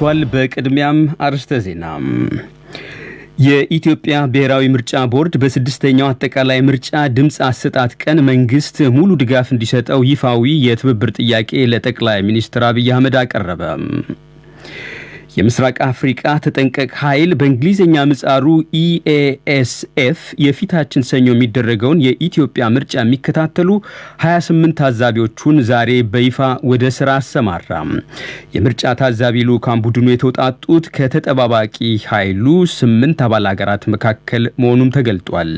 ተዘጋጅቷል። በቅድሚያም አርዕስተ ዜና የኢትዮጵያ ብሔራዊ ምርጫ ቦርድ በስድስተኛው አጠቃላይ ምርጫ ድምፅ አሰጣት ቀን መንግስት ሙሉ ድጋፍ እንዲሰጠው ይፋዊ የትብብር ጥያቄ ለጠቅላይ ሚኒስትር አብይ አህመድ አቀረበ። የምስራቅ አፍሪቃ ተጠንቀቅ ኃይል በእንግሊዝኛ ምጻሩ ኢኤኤስኤፍ e የፊታችን ሰኞ የሚደረገውን የኢትዮጵያ ምርጫ የሚከታተሉ 28 ታዛቢዎቹን ዛሬ በይፋ ወደ ስራ አሰማራ። የምርጫ ታዛቢ ልዑካን ቡድኑ የተውጣጡት ከተጠባባቂ ኃይሉ ስምንት አባል ሀገራት መካከል መሆኑም ተገልጧል።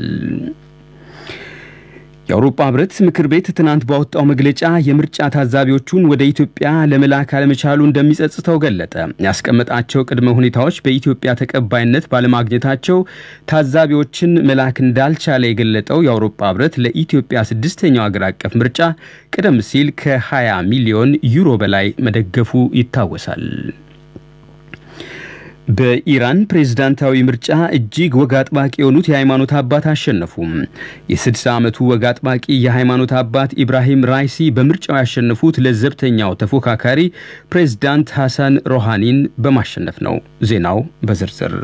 የአውሮፓ ህብረት ምክር ቤት ትናንት ባወጣው መግለጫ የምርጫ ታዛቢዎቹን ወደ ኢትዮጵያ ለመላክ አለመቻሉ እንደሚጸጽተው ገለጠ። ያስቀመጣቸው ቅድመ ሁኔታዎች በኢትዮጵያ ተቀባይነት ባለማግኘታቸው ታዛቢዎችን መላክ እንዳልቻለ የገለጠው የአውሮፓ ህብረት ለኢትዮጵያ ስድስተኛው አገር አቀፍ ምርጫ ቀደም ሲል ከ20 ሚሊዮን ዩሮ በላይ መደገፉ ይታወሳል። በኢራን ፕሬዝዳንታዊ ምርጫ እጅግ ወግ አጥባቂ የሆኑት የሃይማኖት አባት አሸነፉ። የ60 ዓመቱ ወግ አጥባቂ የሃይማኖት አባት ኢብራሂም ራይሲ በምርጫው ያሸነፉት ለዘብተኛው ተፎካካሪ ፕሬዝዳንት ሐሳን ሮሃኒን በማሸነፍ ነው። ዜናው በዝርዝር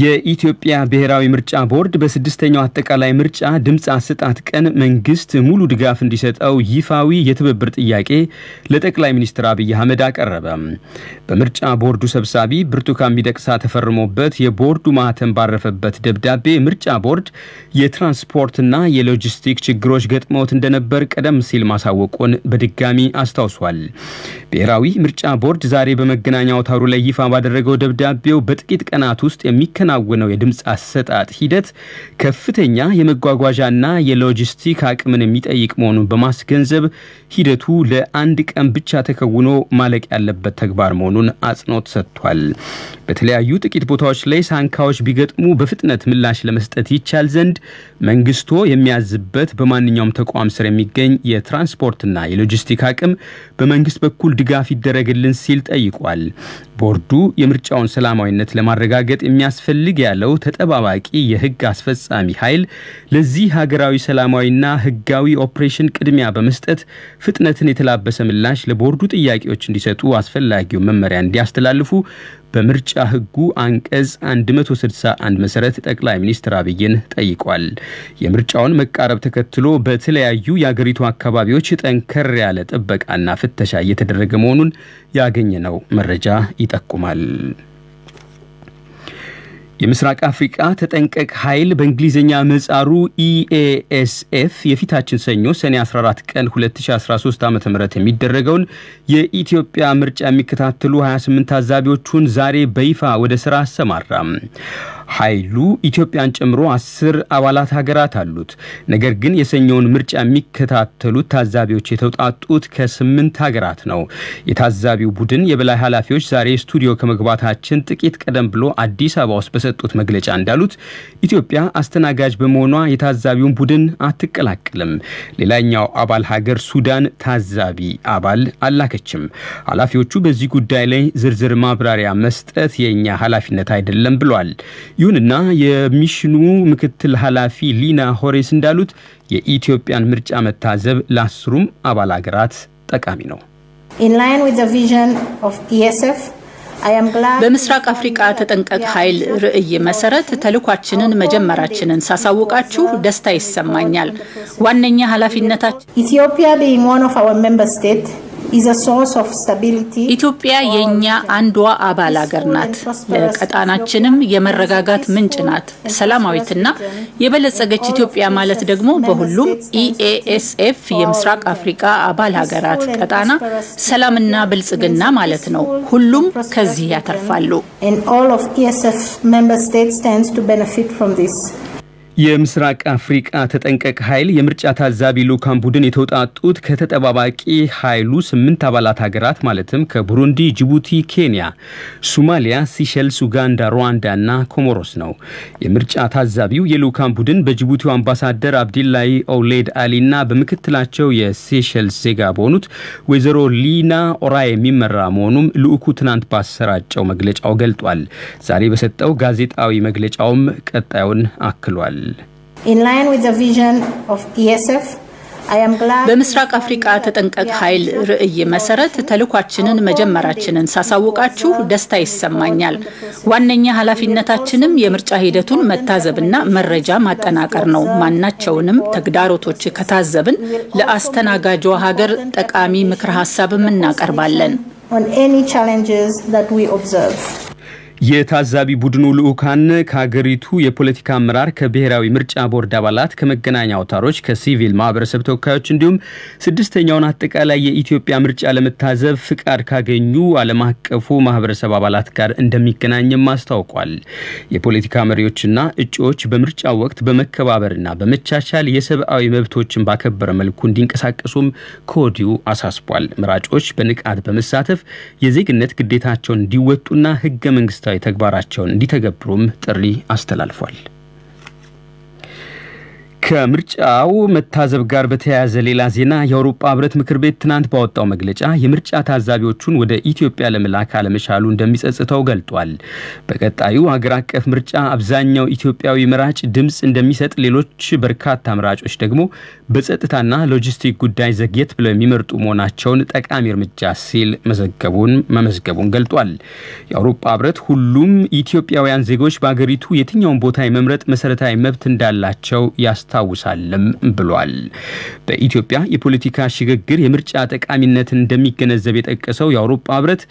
የኢትዮጵያ ብሔራዊ ምርጫ ቦርድ በስድስተኛው አጠቃላይ ምርጫ ድምፅ አሰጣት ቀን መንግስት ሙሉ ድጋፍ እንዲሰጠው ይፋዊ የትብብር ጥያቄ ለጠቅላይ ሚኒስትር አብይ አህመድ አቀረበ። በምርጫ ቦርዱ ሰብሳቢ ብርቱካን ሚደቅሳ ተፈርሞበት የቦርዱ ማህተም ባረፈበት ደብዳቤ ምርጫ ቦርድ የትራንስፖርትና የሎጂስቲክ ችግሮች ገጥመውት እንደነበር ቀደም ሲል ማሳወቁን በድጋሚ አስታውሷል። ብሔራዊ ምርጫ ቦርድ ዛሬ በመገናኛ አውታሩ ላይ ይፋ ባደረገው ደብዳቤው በጥቂት ቀናት ውስጥ የሚከ በሚከናወነው የድምፅ አሰጣጥ ሂደት ከፍተኛ የመጓጓዣና የሎጂስቲክ አቅምን የሚጠይቅ መሆኑን በማስገንዘብ ሂደቱ ለአንድ ቀን ብቻ ተከውኖ ማለቅ ያለበት ተግባር መሆኑን አጽንኦት ሰጥቷል። በተለያዩ ጥቂት ቦታዎች ላይ ሳንካዎች ቢገጥሙ በፍጥነት ምላሽ ለመስጠት ይቻል ዘንድ መንግስቶ የሚያዝበት በማንኛውም ተቋም ስር የሚገኝ የትራንስፖርትና የሎጂስቲክ አቅም በመንግስት በኩል ድጋፍ ይደረግልን ሲል ጠይቋል። ቦርዱ የምርጫውን ሰላማዊነት ለማረጋገጥ የሚያስፈልግ ያለው ተጠባባቂ የህግ አስፈጻሚ ኃይል ለዚህ ሀገራዊ ሰላማዊና ህጋዊ ኦፕሬሽን ቅድሚያ በመስጠት ፍጥነትን የተላበሰ ምላሽ ለቦርዱ ጥያቄዎች እንዲሰጡ አስፈላጊውን መመሪያ እንዲያስተላልፉ በምርጫ ህጉ አንቀጽ 161 መሰረት ጠቅላይ ሚኒስትር አብይን ጠይቋል። የምርጫውን መቃረብ ተከትሎ በተለያዩ የአገሪቱ አካባቢዎች ጠንከር ያለ ጥበቃና ፍተሻ እየተደረገ መሆኑን ያገኘነው መረጃ ይጠቁማል። የምስራቅ አፍሪቃ ተጠንቀቅ ኃይል በእንግሊዝኛ ምህጻሩ ኢኤኤስኤፍ e የፊታችን ሰኞ ሰኔ 14 ቀን 2013 ዓ ም የሚደረገውን የኢትዮጵያ ምርጫ የሚከታተሉ 28 ታዛቢዎቹን ዛሬ በይፋ ወደ ስራ አሰማራ። ኃይሉ ኢትዮጵያን ጨምሮ አስር አባላት ሀገራት አሉት። ነገር ግን የሰኞውን ምርጫ የሚከታተሉት ታዛቢዎች የተውጣጡት ከስምንት ሀገራት ነው። የታዛቢው ቡድን የበላይ ኃላፊዎች ዛሬ ስቱዲዮ ከመግባታችን ጥቂት ቀደም ብሎ አዲስ አበባ ውስጥ በሰጡት መግለጫ እንዳሉት ኢትዮጵያ አስተናጋጅ በመሆኗ የታዛቢውን ቡድን አትቀላቅልም። ሌላኛው አባል ሀገር ሱዳን ታዛቢ አባል አላከችም። ኃላፊዎቹ በዚህ ጉዳይ ላይ ዝርዝር ማብራሪያ መስጠት የእኛ ኃላፊነት አይደለም ብሏል። ይሁንና የሚሽኑ ምክትል ኃላፊ ሊና ሆሬስ እንዳሉት የኢትዮጵያን ምርጫ መታዘብ ለአስሩም አባል ሀገራት ጠቃሚ ነው። e በምስራቅ አፍሪቃ ተጠንቀቅ ኃይል ርዕይ መሰረት ተልኳችንን መጀመራችንን ሳሳውቃችሁ ደስታ ይሰማኛል። ዋነኛ ኃላፊነታችን ኢትዮጵያ ኢትዮጵያ የእኛ አንዷ አባል አገር ናት። ለቀጣናችንም የመረጋጋት ምንጭ ናት። ሰላማዊትና የበለጸገች ኢትዮጵያ ማለት ደግሞ በሁሉም ኢኤኤስኤፍ e የምስራቅ አፍሪካ አባል ሀገራት ቀጣና ሰላምና ብልጽግና ማለት ነው። ሁሉም ከዚህ ያተርፋሉ። የምስራቅ አፍሪቃ ተጠንቀቅ ኃይል የምርጫ ታዛቢ ልዑካን ቡድን የተውጣጡት ከተጠባባቂ ኃይሉ ስምንት አባላት ሀገራት ማለትም ከቡሩንዲ፣ ጅቡቲ፣ ኬንያ፣ ሱማሊያ፣ ሲሸልስ፣ ኡጋንዳ፣ ሩዋንዳ እና ኮሞሮስ ነው። የምርጫ ታዛቢው የልዑካን ቡድን በጅቡቲው አምባሳደር አብዲላይ ኦውሌድ አሊ እና በምክትላቸው የሴሸልስ ዜጋ በሆኑት ወይዘሮ ሊና ኦራ የሚመራ መሆኑም ልዑኩ ትናንት ባሰራጨው መግለጫው ገልጧል። ዛሬ በሰጠው ጋዜጣዊ መግለጫውም ቀጣዩን አክሏል። E በምስራቅ አፍሪቃ ተጠንቀቅ ኃይል ርዕይ መሰረት ተልኳችንን መጀመራችንን ሳሳውቃችሁ ደስታ ይሰማኛል። ዋነኛ ኃላፊነታችንም የምርጫ ሂደቱን መታዘብና መረጃ ማጠናቀር ነው። ማናቸውንም ተግዳሮቶች ከታዘብን ለአስተናጋጇ ሀገር ጠቃሚ ምክር ሀሳብም እናቀርባለን። የታዛቢ ቡድኑ ልዑካን ከሀገሪቱ የፖለቲካ አመራር፣ ከብሔራዊ ምርጫ ቦርድ አባላት፣ ከመገናኛ አውታሮች፣ ከሲቪል ማህበረሰብ ተወካዮች እንዲሁም ስድስተኛውን አጠቃላይ የኢትዮጵያ ምርጫ ለመታዘብ ፍቃድ ካገኙ ዓለም አቀፉ ማህበረሰብ አባላት ጋር እንደሚገናኝም አስታውቋል። የፖለቲካ መሪዎችና እጩዎች በምርጫው ወቅት በመከባበርና በመቻቻል የሰብአዊ መብቶችን ባከበረ መልኩ እንዲንቀሳቀሱም ከወዲሁ አሳስቧል። መራጮች በንቃት በመሳተፍ የዜግነት ግዴታቸውን እንዲወጡና ህገ መንግስት መንግስታዊ ተግባራቸውን እንዲተገብሩም ጥሪ አስተላልፏል። ከምርጫው መታዘብ ጋር በተያያዘ ሌላ ዜና የአውሮፓ ህብረት ምክር ቤት ትናንት ባወጣው መግለጫ የምርጫ ታዛቢዎቹን ወደ ኢትዮጵያ ለመላክ አለመቻሉ እንደሚጸጽተው ገልጧል። በቀጣዩ ሀገር አቀፍ ምርጫ አብዛኛው ኢትዮጵያዊ መራጭ ድምፅ እንደሚሰጥ፣ ሌሎች በርካታ መራጮች ደግሞ በጸጥታና ሎጂስቲክ ጉዳይ ዘግየት ብለው የሚመርጡ መሆናቸውን ጠቃሚ እርምጃ ሲል መዘገቡን መመዝገቡን ገልጧል። የአውሮፓ ህብረት ሁሉም ኢትዮጵያውያን ዜጎች በአገሪቱ የትኛውን ቦታ የመምረጥ መሰረታዊ መብት እንዳላቸው ያስታ ያስታውሳልም ብሏል። በኢትዮጵያ የፖለቲካ ሽግግር የምርጫ ጠቃሚነት እንደሚገነዘብ የጠቀሰው የአውሮፓ ህብረት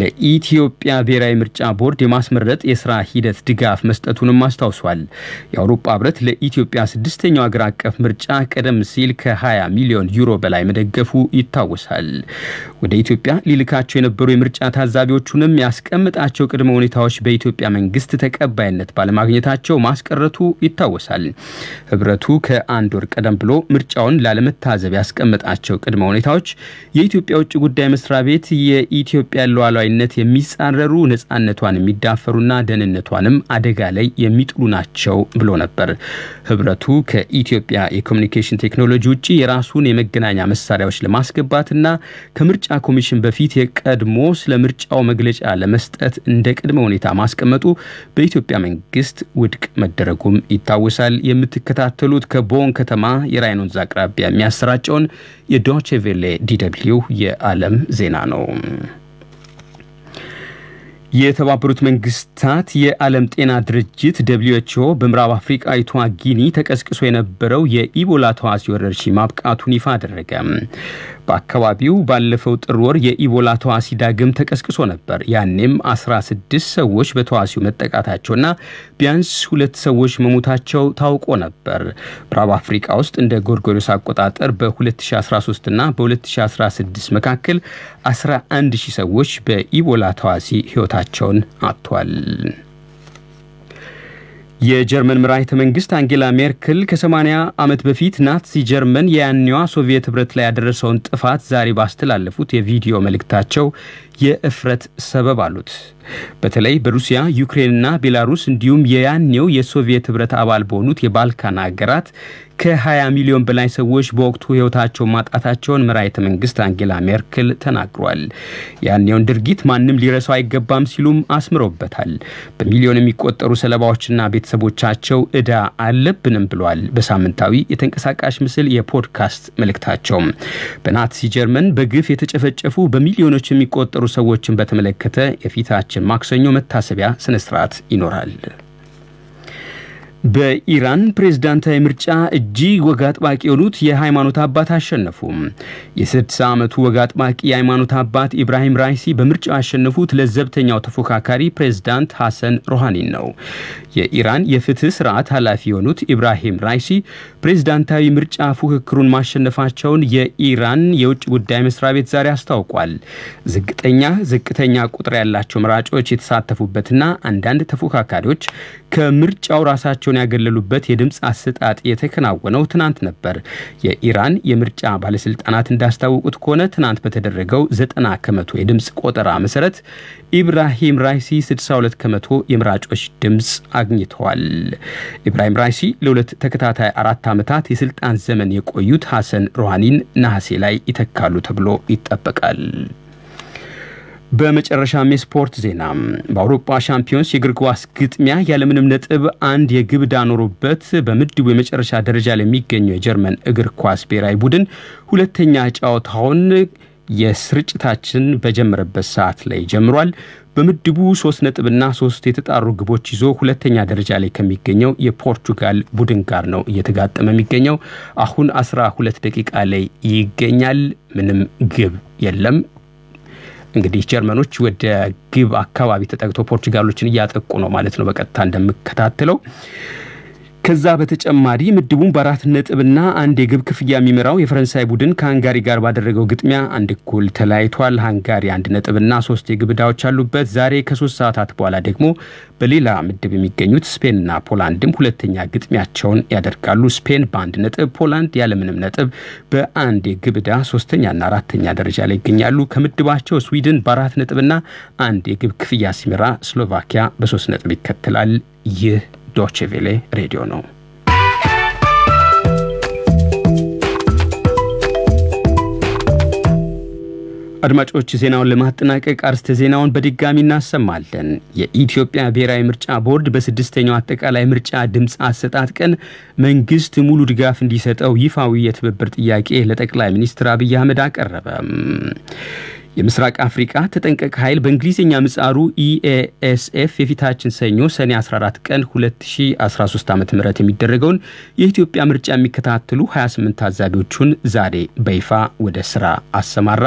ለኢትዮጵያ ብሔራዊ ምርጫ ቦርድ የማስመረጥ የስራ ሂደት ድጋፍ መስጠቱንም አስታውሷል። የአውሮፓ ህብረት ለኢትዮጵያ ስድስተኛው አገር አቀፍ ምርጫ ቀደም ሲል ከ20 ሚሊዮን ዩሮ በላይ መደገፉ ይታወሳል። ወደ ኢትዮጵያ ሊልካቸው የነበሩ የምርጫ ታዛቢዎቹንም ያስቀምጣቸው ቅድመ ሁኔታዎች በኢትዮጵያ መንግስት ተቀባይነት ባለማግኘታቸው ማስቀረቱ ይታወሳል። ህብረቱ ከአንድ ወር ቀደም ብሎ ምርጫውን ላለመታዘብ ያስቀመጣቸው ቅድመ ሁኔታዎች የኢትዮጵያ ውጭ ጉዳይ መስሪያ ቤት የኢትዮጵያ ሉዓላዊነት የሚጻረሩ ነጻነቷን የሚዳፈሩና ደህንነቷንም አደጋ ላይ የሚጥሉ ናቸው ብሎ ነበር። ህብረቱ ከኢትዮጵያ የኮሚኒኬሽን ቴክኖሎጂ ውጭ የራሱን የመገናኛ መሳሪያዎች ለማስገባትና ከምርጫ ኮሚሽን በፊት የቀድሞ ስለ ምርጫው መግለጫ ለመስጠት እንደ ቅድመ ሁኔታ ማስቀመጡ በኢትዮጵያ መንግስት ውድቅ መደረጉም ይታወሳል። የምትከታተሉ የሰማችሁት ከቦን ከተማ የራይን ወንዝ አቅራቢያ የሚያሰራጨውን የዶችቬሌ ዲደብልዩ የዓለም ዜና ነው። የተባበሩት መንግስታት የዓለም ጤና ድርጅት ደብሊው ኤች ኦ በምዕራብ አፍሪቃዊቷ ጊኒ ተቀስቅሶ የነበረው የኢቦላ ተዋሲ ወረርሽኝ ማብቃቱን ይፋ አደረገ። በአካባቢው ባለፈው ጥር ወር የኢቦላ ተዋሲ ዳግም ተቀስቅሶ ነበር። ያኔም 16 ሰዎች በተዋሲው መጠቃታቸውና ቢያንስ ሁለት ሰዎች መሞታቸው ታውቆ ነበር። ምዕራብ አፍሪቃ ውስጥ እንደ ጎርጎሪስ አቆጣጠር በ2013 እና በ2016 መካከል 11 ሺህ ሰዎች በኢቦላ ተዋሲ ሕይወታቸውን አጥቷል። የጀርመን መራሒተ መንግስት አንጌላ ሜርክል ከ80 ዓመት በፊት ናትሲ ጀርመን የያኔዋ ሶቪየት ህብረት ላይ ያደረሰውን ጥፋት ዛሬ ባስተላለፉት የቪዲዮ መልእክታቸው የእፍረት ሰበብ አሉት። በተለይ በሩሲያ ዩክሬንና ቤላሩስ እንዲሁም የያኔው የሶቪየት ህብረት አባል በሆኑት የባልካን ሀገራት ከ20 ሚሊዮን በላይ ሰዎች በወቅቱ ህይወታቸውን ማጣታቸውን መራሄተ መንግስት አንጌላ ሜርክል ተናግሯል። ያኔውን ድርጊት ማንም ሊረሳው አይገባም ሲሉም አስምሮበታል። በሚሊዮን የሚቆጠሩ ሰለባዎችና ቤተሰቦቻቸው እዳ አለብንም ብሏል። በሳምንታዊ የተንቀሳቃሽ ምስል የፖድካስት መልእክታቸው በናትሲ ጀርመን በግፍ የተጨፈጨፉ በሚሊዮኖች የሚቆጠሩ ሰዎችን በተመለከተ የፊታቸው ማክሰኞ መታሰቢያ ስነ ስርዓት ይኖራል። በኢራን ፕሬዝዳንታዊ ምርጫ እጅግ ወግ አጥባቂ የሆኑት የሃይማኖት አባት አሸነፉም። የ60 ዓመቱ ወግ አጥባቂ የሃይማኖት አባት ኢብራሂም ራይሲ በምርጫው ያሸነፉት ለዘብተኛው ተፎካካሪ ፕሬዝዳንት ሐሰን ሮሃኒን ነው። የኢራን የፍትህ ስርዓት ኃላፊ የሆኑት ኢብራሂም ራይሲ ፕሬዝዳንታዊ ምርጫ ፉክክሩን ማሸነፋቸውን የኢራን የውጭ ጉዳይ መስሪያ ቤት ዛሬ አስታውቋል። ዝቅተኛ ዝቅተኛ ቁጥር ያላቸው መራጮች የተሳተፉበትና አንዳንድ ተፎካካሪዎች ከምርጫው ራሳቸውን ያገለሉበት የድምፅ አሰጣጥ የተከናወነው ትናንት ነበር። የኢራን የምርጫ ባለስልጣናት እንዳስታወቁት ከሆነ ትናንት በተደረገው ዘጠና ከመቶ የድምፅ ቆጠራ መሰረት ኢብራሂም ራይሲ 62 ከመቶ የመራጮች ድምፅ አግኝተዋል። ኢብራሂም ራይሲ ለሁለት ተከታታይ አራት ዓመታት የስልጣን ዘመን የቆዩት ሐሰን ሮሃኒን ነሐሴ ላይ ይተካሉ ተብሎ ይጠበቃል። በመጨረሻም የስፖርት ዜና በአውሮፓ ሻምፒዮንስ የእግር ኳስ ግጥሚያ ያለምንም ነጥብ አንድ የግብ ዳኖሩበት በምድቡ የመጨረሻ ደረጃ ለሚገኘው የጀርመን እግር ኳስ ብሔራዊ ቡድን ሁለተኛ ጨዋታውን የስርጭታችን በጀመረበት ሰዓት ላይ ጀምሯል። በምድቡ ሶስት ነጥብና ሶስት የተጣሩ ግቦች ይዞ ሁለተኛ ደረጃ ላይ ከሚገኘው የፖርቹጋል ቡድን ጋር ነው እየተጋጠመ የሚገኘው። አሁን አስራ ሁለት ደቂቃ ላይ ይገኛል። ምንም ግብ የለም። እንግዲህ ጀርመኖች ወደ ግብ አካባቢ ተጠግተው ፖርቹጋሎችን እያጠቁ ነው ማለት ነው። በቀጥታ እንደምከታተለው ከዛ በተጨማሪ ምድቡን በአራት ነጥብና አንድ የግብ ክፍያ የሚመራው የፈረንሳይ ቡድን ከሃንጋሪ ጋር ባደረገው ግጥሚያ አንድ እኩል ተለያይቷል። ሃንጋሪ አንድ ነጥብና ሶስት የግብ ዕዳዎች አሉበት። ዛሬ ከሶስት ሰዓታት በኋላ ደግሞ በሌላ ምድብ የሚገኙት ስፔንና ፖላንድም ሁለተኛ ግጥሚያቸውን ያደርጋሉ። ስፔን በአንድ ነጥብ፣ ፖላንድ ያለምንም ነጥብ በአንድ የግብ ዕዳ ሶስተኛና አራተኛ ደረጃ ላይ ይገኛሉ። ከምድባቸው ስዊድን በአራት ነጥብና አንድ የግብ ክፍያ ሲመራ ስሎቫኪያ በሶስት ነጥብ ይከተላል። ይህ ዶችቬሌ ሬዲዮ ነው። አድማጮች ዜናውን ለማጠናቀቅ አርስተ ዜናውን በድጋሚ እናሰማለን። የኢትዮጵያ ብሔራዊ ምርጫ ቦርድ በስድስተኛው አጠቃላይ ምርጫ ድምፅ አሰጣጥ ቀን መንግስት ሙሉ ድጋፍ እንዲሰጠው ይፋዊ የትብብር ጥያቄ ለጠቅላይ ሚኒስትር አብይ አህመድ አቀረበ። የምስራቅ አፍሪቃ ተጠንቀቅ ኃይል በእንግሊዝኛ ምጻሩ ኢኤስኤፍ e የፊታችን ሰኞ ሰኔ 14 ቀን 2013 ዓ ም የሚደረገውን የኢትዮጵያ ምርጫ የሚከታተሉ 28 ታዛቢዎቹን ዛሬ በይፋ ወደ ስራ አሰማራ።